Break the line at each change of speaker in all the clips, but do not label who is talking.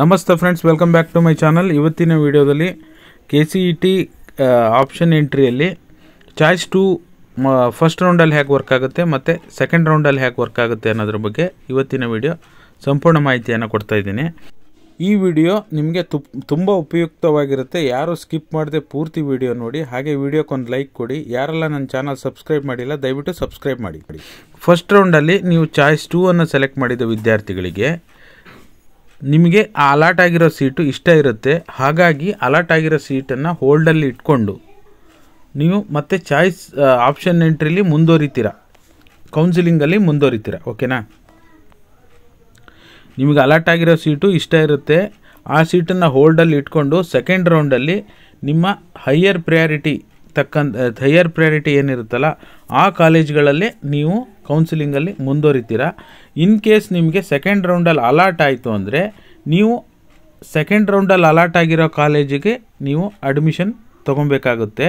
ನಮಸ್ತೆ friends welcome back to my channel ಇವತ್ತಿನ ವಿಡಿಯೋದಲ್ಲಿ K C E T option ಎಂಟ್ರಿಯಲ್ಲಿ ಚಾಯ್ಸ್ ಟು ಫಸ್ಟ್ ರೌಂಡಲ್ಲಿ ಹೇಗೆ ವರ್ಕ್ ಆಗುತ್ತೆ ಮತ್ತು ಸೆಕೆಂಡ್ ರೌಂಡಲ್ಲಿ ಹೇಗೆ ವರ್ಕ್ ಆಗುತ್ತೆ ಅನ್ನೋದ್ರ ಬಗ್ಗೆ ಇವತ್ತಿನ ವಿಡಿಯೋ ಸಂಪೂರ್ಣ ಮಾಹಿತಿಯನ್ನು ಕೊಡ್ತಾ ಇದ್ದೀನಿ ಈ ವಿಡಿಯೋ ನಿಮಗೆ ತುಪ್ ತುಂಬ ಉಪಯುಕ್ತವಾಗಿರುತ್ತೆ ಯಾರು ಸ್ಕಿಪ್ ಮಾಡದೆ ಪೂರ್ತಿ ವಿಡಿಯೋ ನೋಡಿ ಹಾಗೆ ವಿಡಿಯೋಕ್ಕೊಂದು ಲೈಕ್ ಕೊಡಿ ಯಾರೆಲ್ಲ ನನ್ನ ಚಾನಲ್ ಸಬ್ಸ್ಕ್ರೈಬ್ ಮಾಡಿಲ್ಲ ದಯವಿಟ್ಟು ಸಬ್ಸ್ಕ್ರೈಬ್ ಮಾಡಿ ಫಸ್ಟ್ ರೌಂಡಲ್ಲಿ ನೀವು ಚಾಯ್ಸ್ ಟೂ ಅನ್ನು ಸೆಲೆಕ್ಟ್ ಮಾಡಿದ ವಿದ್ಯಾರ್ಥಿಗಳಿಗೆ ನಿಮಗೆ ಆ ಅಲಾಟ್ ಆಗಿರೋ ಸೀಟು ಇಷ್ಟ ಇರುತ್ತೆ ಹಾಗಾಗಿ ಅಲಾಟ್ ಆಗಿರೋ ಸೀಟನ್ನು ಹೋಲ್ಡಲ್ಲಿ ಇಟ್ಕೊಂಡು ನೀವು ಮತ್ತೆ ಚಾಯ್ಸ್ ಆಪ್ಷನ್ ಎಂಟ್ರಿಲಿ ಮುಂದುವರಿತೀರ ಕೌನ್ಸಿಲಿಂಗಲ್ಲಿ ಮುಂದುವರಿತೀರ ಓಕೆನಾ ನಿಮಗೆ ಅಲಾಟ್ ಆಗಿರೋ ಸೀಟು ಇಷ್ಟ ಇರುತ್ತೆ ಆ ಸೀಟನ್ನು ಹೋಲ್ಡಲ್ಲಿ ಇಟ್ಕೊಂಡು ಸೆಕೆಂಡ್ ರೌಂಡಲ್ಲಿ ನಿಮ್ಮ ಹೈಯರ್ ಪ್ರಯಾರಿಟಿ ತಕ್ಕಂಥ ಹೈಯರ್ ಪ್ರಯಾರಿಟಿ ಏನಿರುತ್ತಲ್ಲ ಆ ಕಾಲೇಜ್ಗಳಲ್ಲಿ ನೀವು ಕೌನ್ಸಿಲಿಂಗಲ್ಲಿ ಮುಂದುವರಿತೀರಾ ಇನ್ ಕೇಸ್ ನಿಮಗೆ ಸೆಕೆಂಡ್ ರೌಂಡಲ್ಲಿ ಅಲಾಟ್ ಆಯಿತು ಅಂದರೆ ನೀವು ಸೆಕೆಂಡ್ ರೌಂಡಲ್ಲಿ ಅಲಾಟ್ ಆಗಿರೋ ಕಾಲೇಜಿಗೆ ನೀವು ಅಡ್ಮಿಷನ್ ತೊಗೊಬೇಕಾಗುತ್ತೆ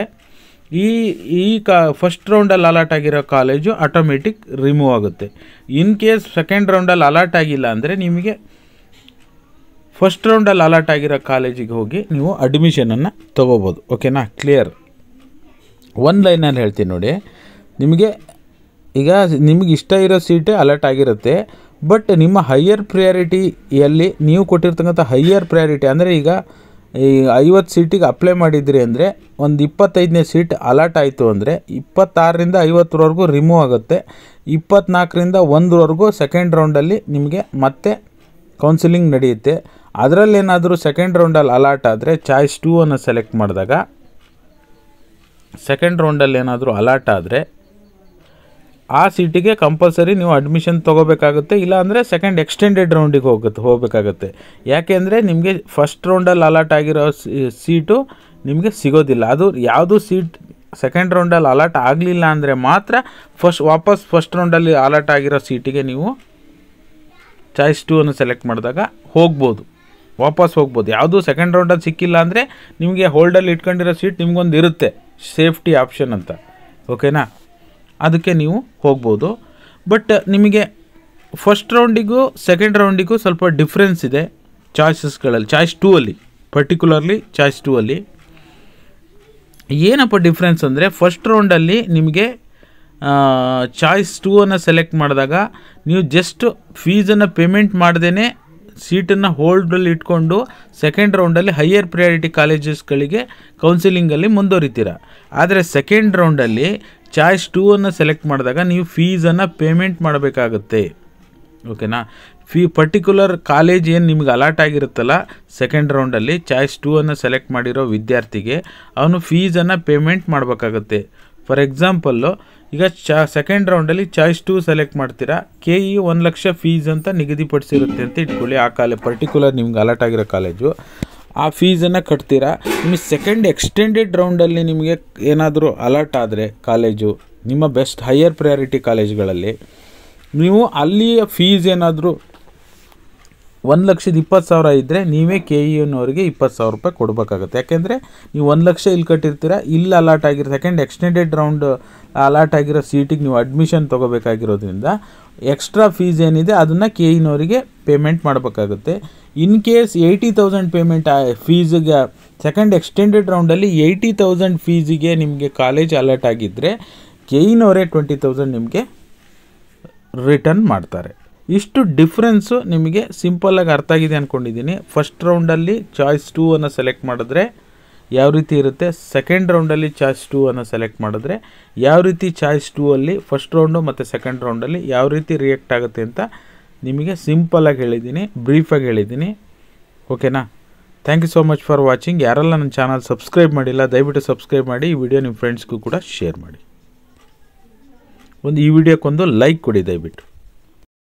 ಈ ಈ ಕಾ ಫಸ್ಟ್ ರೌಂಡಲ್ಲಿ ಅಲಾಟ್ ಆಗಿರೋ ಕಾಲೇಜು ಆಟೋಮೆಟಿಕ್ ರಿಮೂವ್ ಆಗುತ್ತೆ ಇನ್ ಕೇಸ್ ಸೆಕೆಂಡ್ ರೌಂಡಲ್ಲಿ ಅಲಾಟ್ ಆಗಿಲ್ಲ ಅಂದರೆ ನಿಮಗೆ ಫಸ್ಟ್ ರೌಂಡಲ್ಲಿ ಅಲಾಟ್ ಆಗಿರೋ ಕಾಲೇಜಿಗೆ ಹೋಗಿ ನೀವು ಅಡ್ಮಿಷನನ್ನು ತೊಗೋಬೋದು ಓಕೆನಾ ಕ್ಲಿಯರ್ ಒಂದು ಲೈನಲ್ಲಿ ಹೇಳ್ತೀನಿ ನೋಡಿ ನಿಮಗೆ ಈಗ ನಿಮಗೆ ಇಷ್ಟ ಇರೋ ಸೀಟೇ ಅಲರ್ಟ್ ಆಗಿರುತ್ತೆ ಬಟ್ ನಿಮ್ಮ ಹೈಯರ್ ಪ್ರಿಯಾರಿಟಿಯಲ್ಲಿ ನೀವು ಕೊಟ್ಟಿರ್ತಕ್ಕಂಥ ಹೈಯರ್ ಪ್ರಯಾರಿಟಿ ಅಂದರೆ ಈಗ ಈ ಐವತ್ತು ಸೀಟಿಗೆ ಅಪ್ಲೈ ಮಾಡಿದ್ರಿ ಅಂದರೆ ಒಂದು ಇಪ್ಪತ್ತೈದನೇ ಸೀಟ್ ಅಲಾಟ್ ಆಯಿತು ಅಂದರೆ ಇಪ್ಪತ್ತಾರರಿಂದ ಐವತ್ತರವರೆಗೂ ರಿಮೂವ್ ಆಗುತ್ತೆ ಇಪ್ಪತ್ತ್ನಾಲ್ಕರಿಂದ ಒಂದರವರೆಗೂ ಸೆಕೆಂಡ್ ರೌಂಡಲ್ಲಿ ನಿಮಗೆ ಮತ್ತೆ ಕೌನ್ಸಿಲಿಂಗ್ ನಡೆಯುತ್ತೆ ಅದರಲ್ಲೇನಾದರೂ ಸೆಕೆಂಡ್ ರೌಂಡಲ್ಲಿ ಅಲಾಟ್ ಆದರೆ ಚಾಯ್ಸ್ ಟೂ ಅನ್ನು ಸೆಲೆಕ್ಟ್ ಮಾಡಿದಾಗ ಸೆಕೆಂಡ್ ರೌಂಡಲ್ಲಿ ಏನಾದರೂ ಅಲರ್ಟ್ ಆದರೆ ಆ ಸೀಟಿಗೆ ಕಂಪಲ್ಸರಿ ನೀವು ಅಡ್ಮಿಷನ್ ತೊಗೋಬೇಕಾಗುತ್ತೆ ಇಲ್ಲಾಂದರೆ ಸೆಕೆಂಡ್ ಎಕ್ಸ್ಟೆಂಡೆಡ್ ರೌಂಡಿಗೆ ಹೋಗುತ್ತೆ ಹೋಗಬೇಕಾಗುತ್ತೆ ಯಾಕೆಂದರೆ ನಿಮಗೆ ಫಸ್ಟ್ ರೌಂಡಲ್ಲಿ ಅಲಾಟ್ ಆಗಿರೋ ಸೀಟು ನಿಮಗೆ ಸಿಗೋದಿಲ್ಲ ಅದು ಯಾವುದು ಸೀಟ್ ಸೆಕೆಂಡ್ ರೌಂಡಲ್ಲಿ ಅಲಾಟ್ ಆಗಲಿಲ್ಲ ಅಂದರೆ ಮಾತ್ರ ಫಸ್ಟ್ ವಾಪಸ್ ಫಸ್ಟ್ ರೌಂಡಲ್ಲಿ ಅಲಾಟ್ ಆಗಿರೋ ಸೀಟಿಗೆ ನೀವು ಚಾಯ್ಸ್ ಟೂವನ್ನು ಅನ್ನು ಸೆಲೆಕ್ಟ್ ಮಾಡಿದಾಗ ಹೋಗ್ಬೋದು ವಾಪಸ್ ಹೋಗ್ಬೋದು ಯಾವುದು ಸೆಕೆಂಡ್ ರೌಂಡಲ್ಲಿ ಸಿಕ್ಕಿಲ್ಲ ಅಂದರೆ ನಿಮಗೆ ಹೋಲ್ಡಲ್ಲಿ ಇಟ್ಕೊಂಡಿರೋ ಸೀಟ್ ನಿಮಗೊಂದು ಇರುತ್ತೆ ಸೇಫ್ಟಿ ಆಪ್ಷನ್ ಅಂತ ಓಕೆನಾ ಅದಕ್ಕೆ ನೀವು ಹೋಗ್ಬೋದು ಬಟ್ ನಿಮಗೆ ಫಸ್ಟ್ ರೌಂಡಿಗೂ ಸೆಕೆಂಡ್ ರೌಂಡಿಗೂ ಸ್ವಲ್ಪ ಡಿಫ್ರೆನ್ಸ್ ಇದೆ ಚಾಯ್ಸಸ್ಗಳಲ್ಲಿ ಚಾಯ್ಸ್ ಟೂ ಅಲ್ಲಿ ಪರ್ಟಿಕ್ಯುಲರ್ಲಿ ಚಾಯ್ಸ್ ಟೂ ಅಲ್ಲಿ ಏನಪ್ಪ ಡಿಫ್ರೆನ್ಸ್ ಅಂದರೆ ಫಸ್ಟ್ ರೌಂಡಲ್ಲಿ ನಿಮಗೆ ಚಾಯ್ಸ್ ಟೂ ಅನ್ನು ಸೆಲೆಕ್ಟ್ ಮಾಡಿದಾಗ ನೀವು ಜಸ್ಟ್ ಫೀಸನ್ನು ಪೇಮೆಂಟ್ ಮಾಡ್ದೇ ಸೀಟನ್ನು ಹೋಲ್ಡಲ್ಲಿ ಇಟ್ಕೊಂಡು ಸೆಕೆಂಡ್ ರೌಂಡಲ್ಲಿ ಹೈಯರ್ ಪ್ರಯಾರಿಟಿ ಕಾಲೇಜಸ್ಗಳಿಗೆ ಕೌನ್ಸಿಲಿಂಗಲ್ಲಿ ಮುಂದುವರಿತೀರ ಆದರೆ ಸೆಕೆಂಡ್ ರೌಂಡಲ್ಲಿ ಚಾಯ್ಸ್ ಟೂ ಅನ್ನು ಸೆಲೆಕ್ಟ್ ಮಾಡಿದಾಗ ನೀವು ಫೀಸನ್ನು ಪೇಮೆಂಟ್ ಮಾಡಬೇಕಾಗುತ್ತೆ ಓಕೆನಾ ಫೀ ಪರ್ಟಿಕ್ಯುಲರ್ ಕಾಲೇಜ್ ಏನು ನಿಮ್ಗೆ ಅಲಾಟ್ ಆಗಿರುತ್ತಲ್ಲ ಸೆಕೆಂಡ್ ರೌಂಡಲ್ಲಿ ಚಾಯ್ಸ್ ಟೂ ಅನ್ನು ಸೆಲೆಕ್ಟ್ ಮಾಡಿರೋ ವಿದ್ಯಾರ್ಥಿಗೆ ಅವನು ಫೀಸನ್ನು ಪೇಮೆಂಟ್ ಮಾಡಬೇಕಾಗುತ್ತೆ ಫಾರ್ ಎಕ್ಸಾಂಪಲ್ಲು ಈಗ ಚಾ ಸೆಕೆಂಡ್ ರೌಂಡಲ್ಲಿ ಚಾಯ್ಸ್ ಟೂ ಸೆಲೆಕ್ಟ್ ಮಾಡ್ತೀರಾ ಕೆ ಇ e ಒಂದು ಲಕ್ಷ ಫೀಸ್ ಅಂತ ನಿಗದಿಪಡಿಸಿರುತ್ತೆ ಅಂತ ಇಟ್ಕೊಳ್ಳಿ ಆ ಕಾಲೇಜ್ ಪರ್ಟಿಕ್ಯುಲರ್ ನಿಮ್ಗೆ ಅಲಾಟ್ ಆಗಿರೋ ಕಾಲೇಜು ಆ ಫೀಸನ್ನು ಕಟ್ತೀರಾ ನಿಮ್ಮ ಸೆಕೆಂಡ್ ಎಕ್ಸ್ಟೆಂಡೆಡ್ ರೌಂಡಲ್ಲಿ ನಿಮಗೆ ಏನಾದರೂ ಅಲರ್ಟ್ ಆದರೆ ಕಾಲೇಜು ನಿಮ್ಮ ಬೆಸ್ಟ್ ಹೈಯರ್ ಪ್ರಯಾರಿಟಿ ಕಾಲೇಜುಗಳಲ್ಲಿ ನೀವು ಅಲ್ಲಿಯ ಫೀಸ್ ಏನಾದರೂ ಒಂದು ಲಕ್ಷದ ಇಪ್ಪತ್ತು ಸಾವಿರ ಇದ್ದರೆ ನೀವೇ ಕೆ ಇ e ಎನ್ನವರಿಗೆ ಇಪ್ಪತ್ತು ಸಾವಿರ ರೂಪಾಯಿ ಕೊಡಬೇಕಾಗುತ್ತೆ ಯಾಕೆಂದರೆ ನೀವು ಒಂದು ಲಕ್ಷ ಇಲ್ಲಿ ಕಟ್ಟಿರ್ತೀರ ಇಲ್ಲಿ ಅಲಾಟ್ ಆಗಿರೋ ಸೆಕೆಂಡ್ ಎಕ್ಸ್ಟೆಂಡೆಡ್ ರೌಂಡ್ ಅಲಾಟ್ ಆಗಿರೋ ಸೀಟಿಗೆ ನೀವು ಅಡ್ಮಿಷನ್ ತೊಗೋಬೇಕಾಗಿರೋದ್ರಿಂದ ಎಕ್ಸ್ಟ್ರಾ ಫೀಸ್ ಏನಿದೆ ಅದನ್ನು ಕೆ ಇನವರಿಗೆ ಪೇಮೆಂಟ್ ಮಾಡಬೇಕಾಗುತ್ತೆ in case eighty thousand payment ಫೀಸಿಗೆ ಸೆಕೆಂಡ್ ಎಕ್ಸ್ಟೆಂಡೆಡ್ ರೌಂಡಲ್ಲಿ ಏಯ್ಟಿ ತೌಸಂಡ್ ಫೀಸಿಗೆ ನಿಮಗೆ ಕಾಲೇಜ್ ಅಲರ್ಟ್ ಆಗಿದ್ದರೆ ಕೆ ಇನವರೇ ಟ್ವೆಂಟಿ ತೌಸಂಡ್ ನಿಮಗೆ ರಿಟರ್ನ್ ಮಾಡ್ತಾರೆ ಇಷ್ಟು ಡಿಫ್ರೆನ್ಸು ನಿಮಗೆ ಸಿಂಪಲ್ಲಾಗಿ ಅರ್ಥ ಆಗಿದೆ ಅಂದ್ಕೊಂಡಿದ್ದೀನಿ ಫಸ್ಟ್ ರೌಂಡಲ್ಲಿ ಚಾಯ್ಸ್ ಟೂ ಅನ್ನು ಸೆಲೆಕ್ಟ್ ಮಾಡಿದ್ರೆ ಯಾವ ರೀತಿ ಇರುತ್ತೆ ಸೆಕೆಂಡ್ ರೌಂಡಲ್ಲಿ ಚಾಯ್ಸ್ ಟೂ ಅನ್ನು ಸೆಲೆಕ್ಟ್ ಮಾಡಿದ್ರೆ ಯಾವ ರೀತಿ ಚಾಯ್ಸ್ ಟೂ ಅಲ್ಲಿ ಫಸ್ಟ್ ರೌಂಡು ಮತ್ತು ಸೆಕೆಂಡ್ ರೌಂಡಲ್ಲಿ ಯಾವ ರೀತಿ ರಿಯಾಕ್ಟ್ ಆಗುತ್ತೆ ಅಂತ ನಿಮಗೆ ಸಿಂಪಲ್ಲಾಗಿ ಹೇಳಿದ್ದೀನಿ ಬ್ರೀಫಾಗಿ ಹೇಳಿದ್ದೀನಿ ಓಕೆನಾ thank you so much for watching ಯಾರೆಲ್ಲ ನನ್ನ ಚಾನಲ್ ಸಬ್ಸ್ಕ್ರೈಬ್ ಮಾಡಿಲ್ಲ ದಯವಿಟ್ಟು ಸಬ್ಸ್ಕ್ರೈಬ್ ಮಾಡಿ ಈ ವಿಡಿಯೋ ನಿಮ್ಮ ಫ್ರೆಂಡ್ಸ್ಗೂ ಕೂಡ ಶೇರ್ ಮಾಡಿ ಒಂದು ಈ ವಿಡಿಯೋಕ್ಕೊಂದು ಲೈಕ್ ಕೊಡಿ ದಯವಿಟ್ಟು